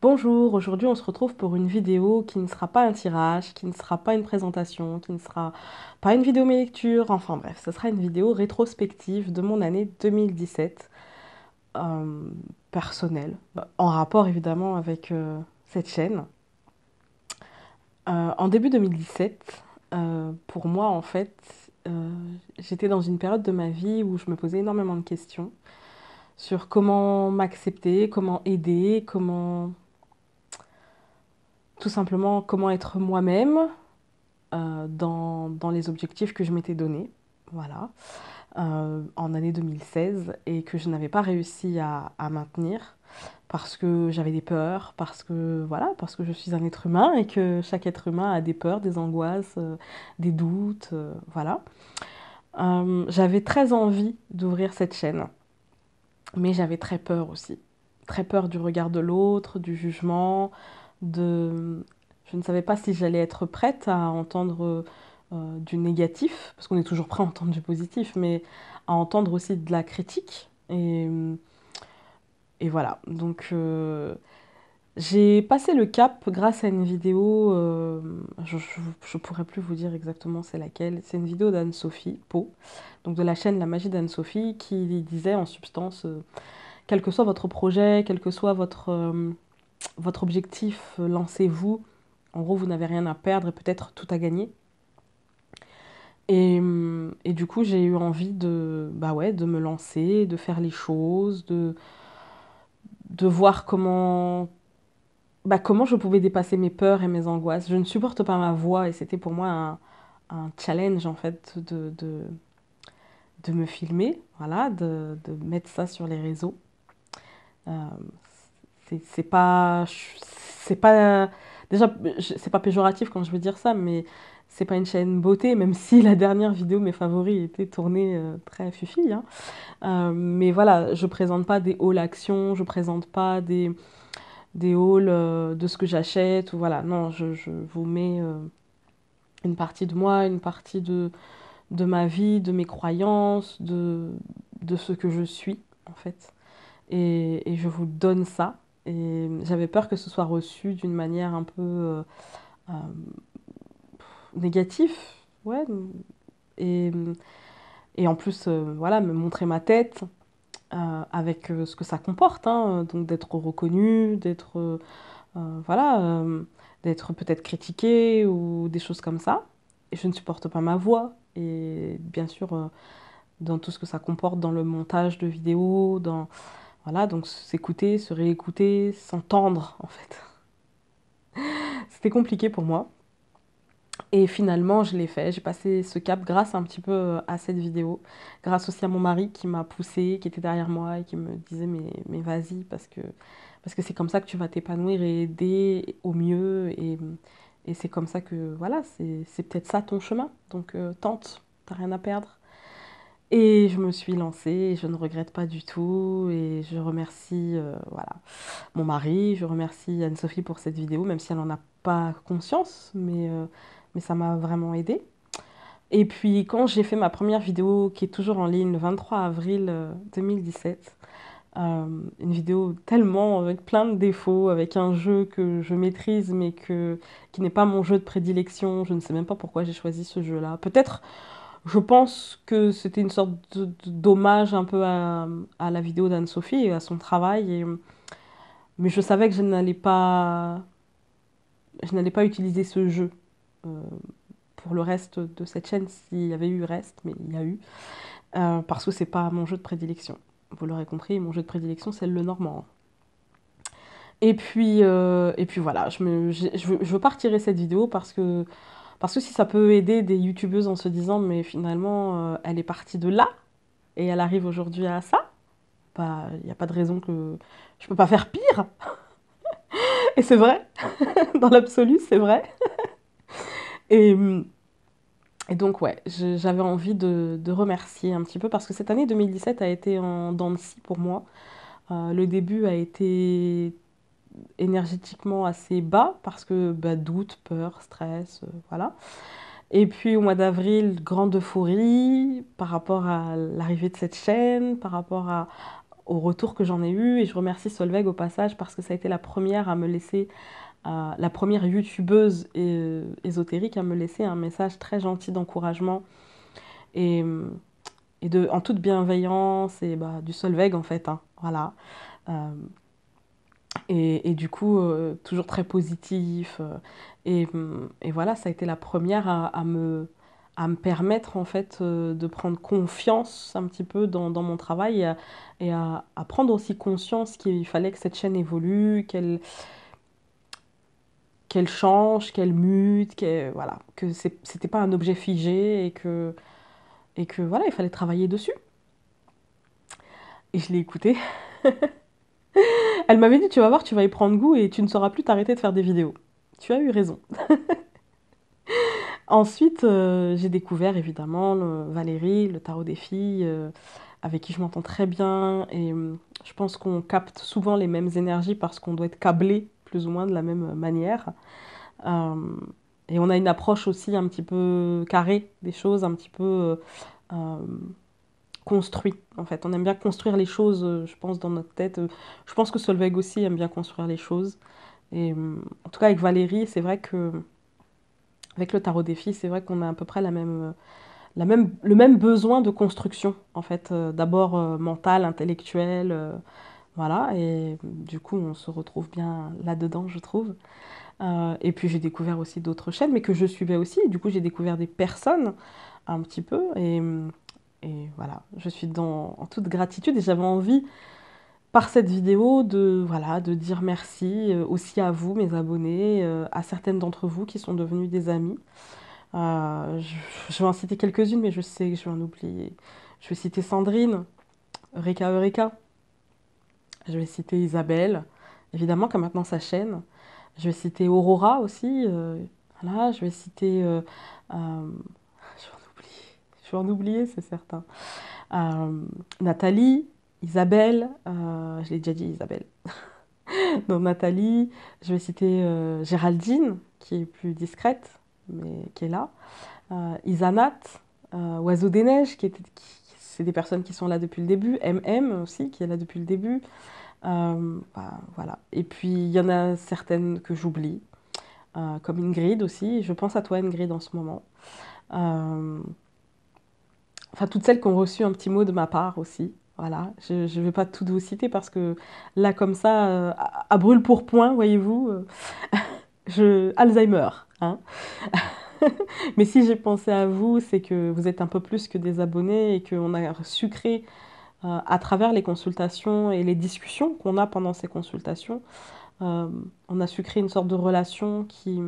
Bonjour, aujourd'hui on se retrouve pour une vidéo qui ne sera pas un tirage, qui ne sera pas une présentation, qui ne sera pas une vidéo mes lectures, enfin bref, ce sera une vidéo rétrospective de mon année 2017, euh, personnelle, bah, en rapport évidemment avec euh, cette chaîne. Euh, en début 2017, pour moi en fait, j'étais dans une période de ma vie où je me posais énormément de questions sur comment m'accepter, comment aider, comment tout simplement, comment être moi-même euh, dans, les objectifs que je m'étais donnés, voilà, euh, en année 2016 et que je n'avais pas réussi à, maintenir parce que j'avais des peurs, parce que voilà, parce que je suis un être humain et que chaque être humain a des peurs, des angoisses, euh, des doutes, voilà. j'avais très envie d'ouvrir cette chaîne, mais j'avais très peur aussi, très peur du regard de l'autre, du jugement, de... Je ne savais pas si j'allais être prête à entendre euh, du négatif, parce qu'on est toujours prêt à entendre du positif, mais à entendre aussi de la critique. Et, et voilà, donc euh, j'ai passé le cap grâce à une vidéo, euh, je ne pourrais plus vous dire exactement c'est laquelle, c'est une vidéo d'Anne-Sophie Pau, donc de la chaîne La Magie d'Anne-Sophie, qui disait en substance, quel que soit votre projet, quel que soit votre votre objectif, euh, lancez-vous. En gros, vous n'avez rien à perdre et peut-être tout à gagner. Hum, et, du coup, j'ai eu envie de, bah ouais, de me lancer, de faire les choses, de, de voir comment, bah comment je pouvais dépasser mes peurs et mes angoisses. Je ne supporte pas ma voix et c'était pour moi un, challenge en fait de, de, me filmer, voilà, de, mettre ça sur les réseaux. Euh, c'est pas c'est pas déjà c'est pas péjoratif quand je veux dire ça mais c'est pas une chaîne beauté même si la dernière vidéo mes favoris était tournée euh, très fufi hein. Euh, mais voilà je présente pas des hauls actions je présente pas des des hauls euh, de ce que j'achète ou voilà non je, vous mets une partie de moi une partie de de ma vie de mes croyances de ce que je suis en fait et je vous donne ça et j'avais peur que ce soit reçu d'une manière un peu euh, euh, négative. Ouais. Et, et en plus, euh, voilà, me montrer ma tête. avec ce que ça comporte, hein, donc d'être reconnu, d'être voilà, d'être peut-être critiqué ou des choses comme ça. Et je ne supporte pas ma voix. Et bien sûr, dans tout ce que ça comporte, dans le montage de vidéos, dans, voilà, donc s'écouter, se réécouter, s'entendre en fait. C'était compliqué pour moi. Et finalement, je l'ai fait. J'ai passé ce cap grâce un petit peu euh, à cette vidéo, grâce aussi à mon mari qui m'a poussée, qui était derrière moi et qui me disait mais, mais vas-y parce que parce que c'est comme ça que tu vas t'épanouir et aider au mieux et, c'est comme ça que voilà c'est peut-être ça ton chemin donc euh, tente t'as rien à perdre et je me suis lancée je ne regrette pas du tout. Et je remercie euh, voilà, mon mari, je remercie Anne-Sophie pour cette vidéo, même si elle n'en a pas conscience, euh, mais, ça m'a vraiment aidée. Et puis quand j'ai fait ma première vidéo, qui est toujours en ligne, le 23 avril 2017, euh, une vidéo tellement avec plein de défauts, avec un jeu que je maîtrise mais que, qui n'est pas mon jeu de prédilection, je ne sais même pas pourquoi j'ai choisi ce jeu-là. Peut-être je pense que c'était une sorte d'hommage un peu à, la vidéo d'Anne-Sophie et à son travail. mais je savais que je n'allais pas, je n'allais pas utiliser ce jeu euh, pour le reste de cette chaîne, s'il y avait eu reste, mais il y a eu, euh, parce que c'est pas mon jeu de prédilection. Vous l'aurez compris, mon jeu de prédilection, c'est le normand. Et puis, euh, et puis voilà, je ne veux, veux pas retirer cette vidéo parce que parce que si ça peut aider des youtubeuses en se disant mais finalement euh, elle est partie de là et elle arrive aujourd'hui à ça, il bah, n'y a pas de raison que je peux pas faire pire. et c'est vrai, dans l'absolu c'est vrai. et, donc ouais, j'avais envie de, remercier un petit peu parce que cette année 2017 a été en dents de pour moi. Euh, le début a été énergétiquement assez bas parce que bah, doute, peur, stress, euh, voilà. Et puis au mois d'avril, grande euphorie par rapport à l'arrivée de cette chaîne, par rapport à, au retour que j'en ai eu. Et je remercie Solveig au passage parce que ça a été la première à me laisser, la première youtubeuse ésotérique à me laisser un message très gentil d'encouragement et, de, en toute bienveillance et bah, du Solveig en fait. Hein, voilà. Euh, et, du coup, euh, toujours très positif. Euh, mm, et, voilà, ça a été la première à, me, permettre en fait euh, de prendre confiance un petit peu dans, mon travail et, à, prendre aussi conscience qu'il fallait que cette chaîne évolue, qu'elle qu'elle change, qu'elle mute, que voilà, que c'était pas un objet figé et que, et que voilà, il fallait travailler dessus. Et je l'ai écouté. Elle m'avait dit, tu vas voir, tu vas y prendre goût et tu ne sauras plus t'arrêter de faire des vidéos. Tu as eu raison. Ensuite, euh, j'ai découvert évidemment Valérie, le tarot des filles, euh, avec qui je m'entends très bien. Et hum, je pense qu'on capte souvent les mêmes énergies parce qu'on doit être câblé plus ou moins de la même manière. Hum, et on a une approche aussi un petit peu carrée des choses, un petit peu euh, hum, construit. En fait, on aime bien construire les choses, euh, je pense, dans notre tête. Je pense que Solveig aussi aime bien construire les choses. Et euh, en tout cas, avec Valérie, c'est vrai que avec le tarot des filles, c'est vrai qu'on a à peu près la même, la même, le même besoin de construction, en fait, euh, d'abord mental, intellectuel, voilà, et du coup, on se retrouve bien là-dedans, je trouve. et puis, j'ai découvert aussi d'autres chaînes, mais que je suivais aussi, et du coup, j'ai découvert des personnes un petit peu, et et voilà, je suis en toute gratitude et j'avais envie, par cette vidéo, de, voilà, de dire merci euh, aussi à vous, mes abonnés, euh, à certaines d'entre vous qui sont devenues des amies. Euh, je, vais en citer quelques-unes, mais je sais que je vais en oublier. Je vais citer Sandrine, Eureka Eureka. Je vais citer Isabelle, évidemment, qui a maintenant sa chaîne. Je vais citer Aurora aussi. voilà, je vais citer en oublier, c'est certain. Euh, Nathalie, Isabelle, euh, je l'ai déjà dit Isabelle. non Nathalie, je vais citer euh, Géraldine, qui est plus discrète, mais qui est là. Isanat, Oiseau des Neiges, qui, était, c'est des personnes qui sont là depuis le début. MM aussi, qui est là depuis le début. Bah, voilà. Et puis, il y en a certaines que j'oublie, comme Ingrid aussi. Je pense à toi, Ingrid, en ce moment enfin toutes celles qui ont reçu un petit mot de ma part aussi. Voilà, je ne vais pas toutes vous citer parce que là, comme ça, euh, à, brûle pour point, voyez-vous, euh, je Alzheimer. Hein Mais si j'ai pensé à vous, c'est que vous êtes un peu plus que des abonnés et qu'on a sucré euh, à travers les consultations et les discussions qu'on a pendant ces consultations. on a sucré une sorte de relation qui,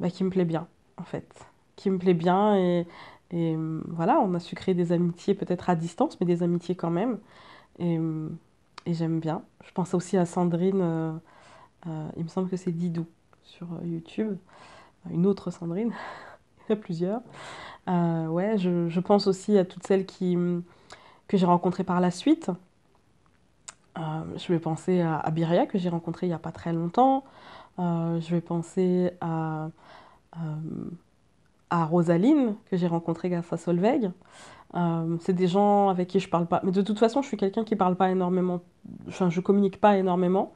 bah, qui me plaît bien, en fait. Qui me plaît bien et et euh, voilà, on a su créer des amitiés peut-être à distance, mais des amitiés quand même. Et, euh, j'aime bien. Je pense aussi à Sandrine, euh, il me semble que c'est Didou sur YouTube, une autre Sandrine, il y a plusieurs. ouais, je, pense aussi à toutes celles qui, que j'ai rencontrées par la suite. je vais penser à, Biria que j'ai rencontrée il n'y a pas très longtemps. je vais penser à à Rosaline, que j'ai rencontrée grâce à Solveig. Euh, c'est des gens avec qui je parle pas. Mais de toute façon, je suis quelqu'un qui parle pas énormément. Enfin, je communique pas énormément,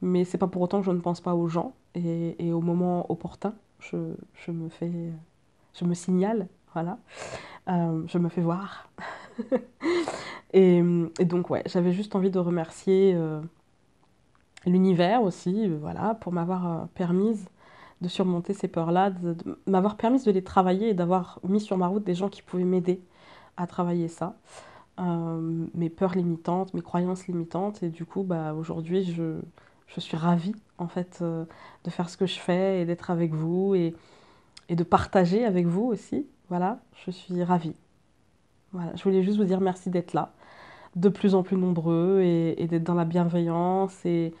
mais c'est pas pour autant que je ne pense pas aux gens. Et, au moment opportun, je, me fais. Je me signale, voilà. Euh, je me fais voir. et, donc, ouais, j'avais juste envie de remercier euh, l'univers aussi, voilà, pour m'avoir permise de surmonter ces peurs-là, de, m'avoir permis de les travailler et d'avoir mis sur ma route des gens qui pouvaient m'aider à travailler ça. Euh, mes peurs limitantes, mes croyances limitantes. Et du coup, bah, aujourd'hui, je, suis ravie en fait euh, de faire ce que je fais et d'être avec vous et, de partager avec vous aussi. Voilà, je suis ravie. Voilà, je voulais juste vous dire merci d'être là, de plus en plus nombreux et, d'être dans la bienveillance et,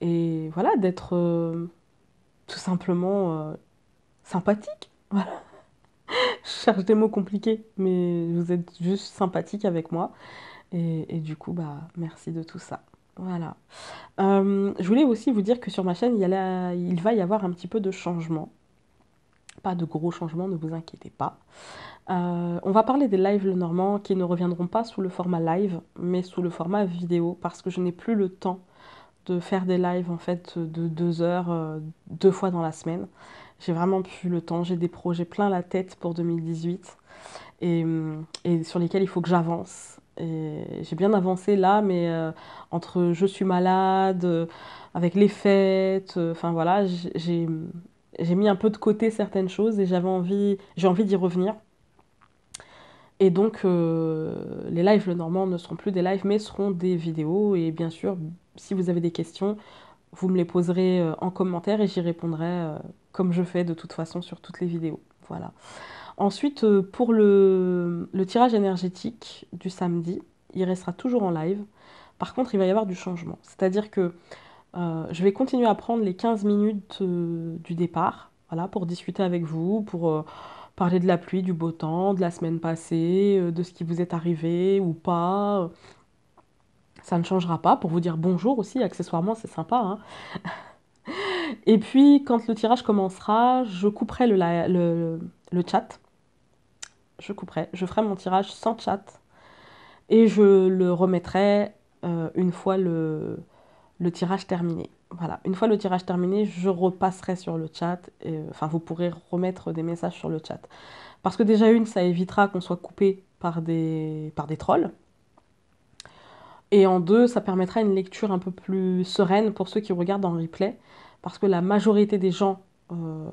et voilà, d'être... Euh, tout simplement euh, sympathique. Voilà. Je cherche des mots compliqués, mais vous êtes juste sympathique avec moi. Et, du coup, bah, merci de tout ça. Voilà. Euh, je voulais aussi vous dire que sur ma chaîne, il, il va y avoir un petit peu de changement. Pas de gros changements, ne vous inquiétez pas. Euh, on va parler des lives le normand qui ne reviendront pas sous le format live, mais sous le format vidéo, parce que je n'ai plus le temps de faire des lives en fait de deux heures euh, deux fois dans la semaine. J'ai vraiment plus le temps, j'ai des projets plein la tête pour 2018 euh, et, sur lesquels il faut que j'avance. Et J'ai bien avancé là, mais euh, entre je suis malade, avec les fêtes, enfin voilà, j'ai mis un peu de côté certaines choses et j'avais envie, j'ai envie d'y revenir. Et donc, les lives Le Normand ne seront plus des lives, mais seront des vidéos et bien sûr si vous avez des questions, vous me les poserez euh, en commentaire et j'y répondrai euh, comme je fais de toute façon sur toutes les vidéos. Voilà. Ensuite, euh, pour le, tirage énergétique du samedi, il restera toujours en live. Par contre, il va y avoir du changement. C'est-à-dire que je vais continuer à prendre les 15 minutes du départ, voilà, pour discuter avec vous, pour parler de la pluie, du beau temps, de la semaine passée, de ce qui vous est arrivé ou pas, ça ne changera pas. Pour vous dire bonjour aussi, accessoirement, c'est sympa. Hein. et puis, quand le tirage commencera, je couperai le, le, chat. Je couperai. Je ferai mon tirage sans chat. Et je le remettrai euh, une fois le, le tirage terminé. Voilà, une fois le tirage terminé, je repasserai sur le chat. Et, euh, enfin, vous pourrez remettre des messages sur le chat. Parce que déjà une, ça évitera qu'on soit coupé par des, par des trolls. Et en deux, ça permettra une lecture un peu plus sereine pour ceux qui regardent en replay, parce que la majorité des gens euh,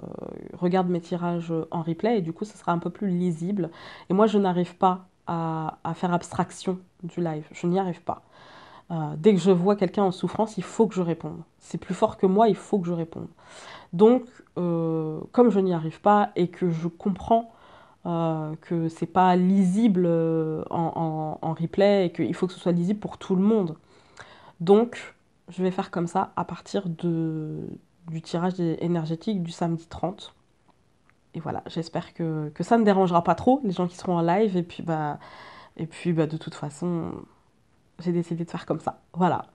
regardent mes tirages en replay, et du coup, ça sera un peu plus lisible. Et moi, je n'arrive pas à, faire abstraction du live, je n'y arrive pas. Euh, dès que je vois quelqu'un en souffrance, il faut que je réponde. C'est plus fort que moi, il faut que je réponde. Donc, euh, comme je n'y arrive pas et que je comprends euh, que c'est pas lisible euh, en, replay et qu'il faut que ce soit lisible pour tout le monde. Donc, je vais faire comme ça à partir de, du tirage énergétique du samedi 30. Et voilà, j'espère que, ça ne dérangera pas trop les gens qui seront en live. Et puis, bah, et puis bah, de toute façon, j'ai décidé de faire comme ça. Voilà,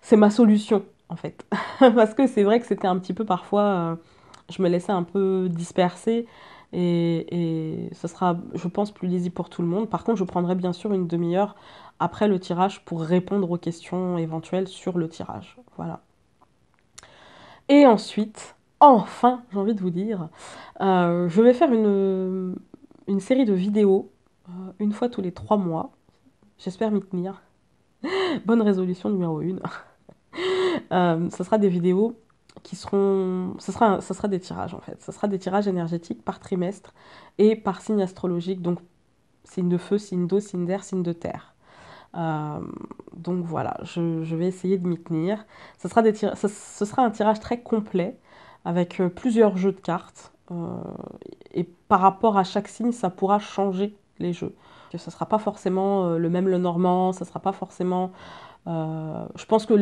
c'est ma solution en fait. Parce que c'est vrai que c'était un petit peu parfois, euh, je me laissais un peu disperser et, ce sera, je pense, plus lisible pour tout le monde. Par contre, je prendrai bien sûr une demi-heure après le tirage pour répondre aux questions éventuelles sur le tirage. Voilà. Et ensuite, enfin, j'ai envie de vous dire, euh, je vais faire une, série de vidéos euh, une fois tous les trois mois. J'espère m'y tenir. Bonne résolution numéro une. ce euh, sera des vidéos qui seront. Ce sera, sera des tirages en fait. Ce sera des tirages énergétiques par trimestre et par signe astrologique, donc signe de feu, signe d'eau, signe d'air, signe de terre. Euh, donc voilà, je, je vais essayer de m'y tenir. Ce sera, des ce, sera un tirage très complet avec euh, plusieurs jeux de cartes. Euh, et par rapport à chaque signe, ça pourra changer les jeux. Que ce ne sera pas forcément le même le normand, ce ne sera pas forcément... je pense qu'il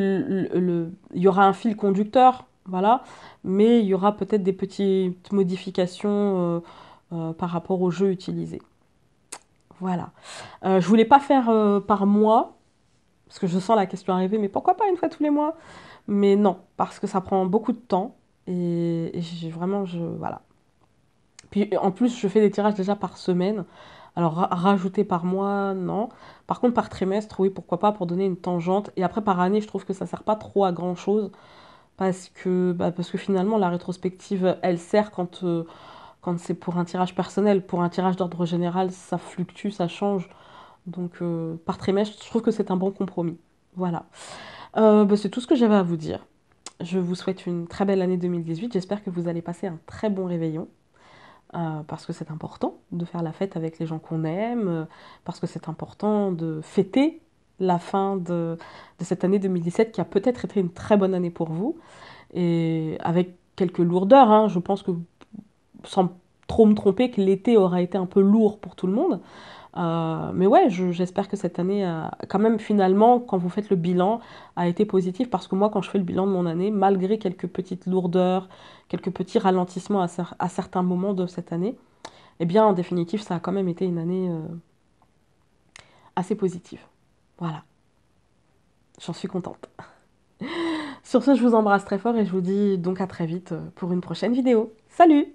le, il y aura un fil conducteur, voilà. Mais il y aura peut-être des petites modifications euh, euh, par rapport au jeu utilisé. Voilà. Euh, je voulais pas faire par mois, parce que je sens la question arriver, mais pourquoi pas une fois tous les mois Mais non, parce que ça prend beaucoup de temps et, j'ai vraiment, je, voilà. Puis en plus, je fais des tirages déjà par semaine. Alors rajouter par mois, non. Par contre, par trimestre, oui, pourquoi pas pour donner une tangente. Et après, par année, je trouve que ça sert pas trop à grand chose parce que, bah, parce que finalement, la rétrospective, elle sert quand, euh, quand c'est pour un tirage personnel. Pour un tirage d'ordre général, ça fluctue, ça change. Donc, euh, par trimestre, je trouve que c'est un bon compromis. Voilà. Euh, bah, c'est tout ce que j'avais à vous dire. Je vous souhaite une très belle année 2018. J'espère que vous allez passer un très bon réveillon. parce que c'est important de faire la fête avec les gens qu'on aime, parce que c'est important de fêter la fin de, cette année 2017 qui a peut-être été une très bonne année pour vous, et avec quelques lourdeurs. Hein, je pense que, sans trop me tromper, que l'été aura été un peu lourd pour tout le monde. Euh, mais ouais, j'espère que cette année, euh, quand même, finalement, quand vous faites le bilan, a été positive parce que moi, quand je fais le bilan de mon année, malgré quelques petites lourdeurs, quelques petits ralentissements à, certains moments de cette année, eh bien, en définitive, ça a quand même été une année euh, assez positive. Voilà. J'en suis contente. Sur ce, je vous embrasse très fort et je vous dis donc à très vite pour une prochaine vidéo. Salut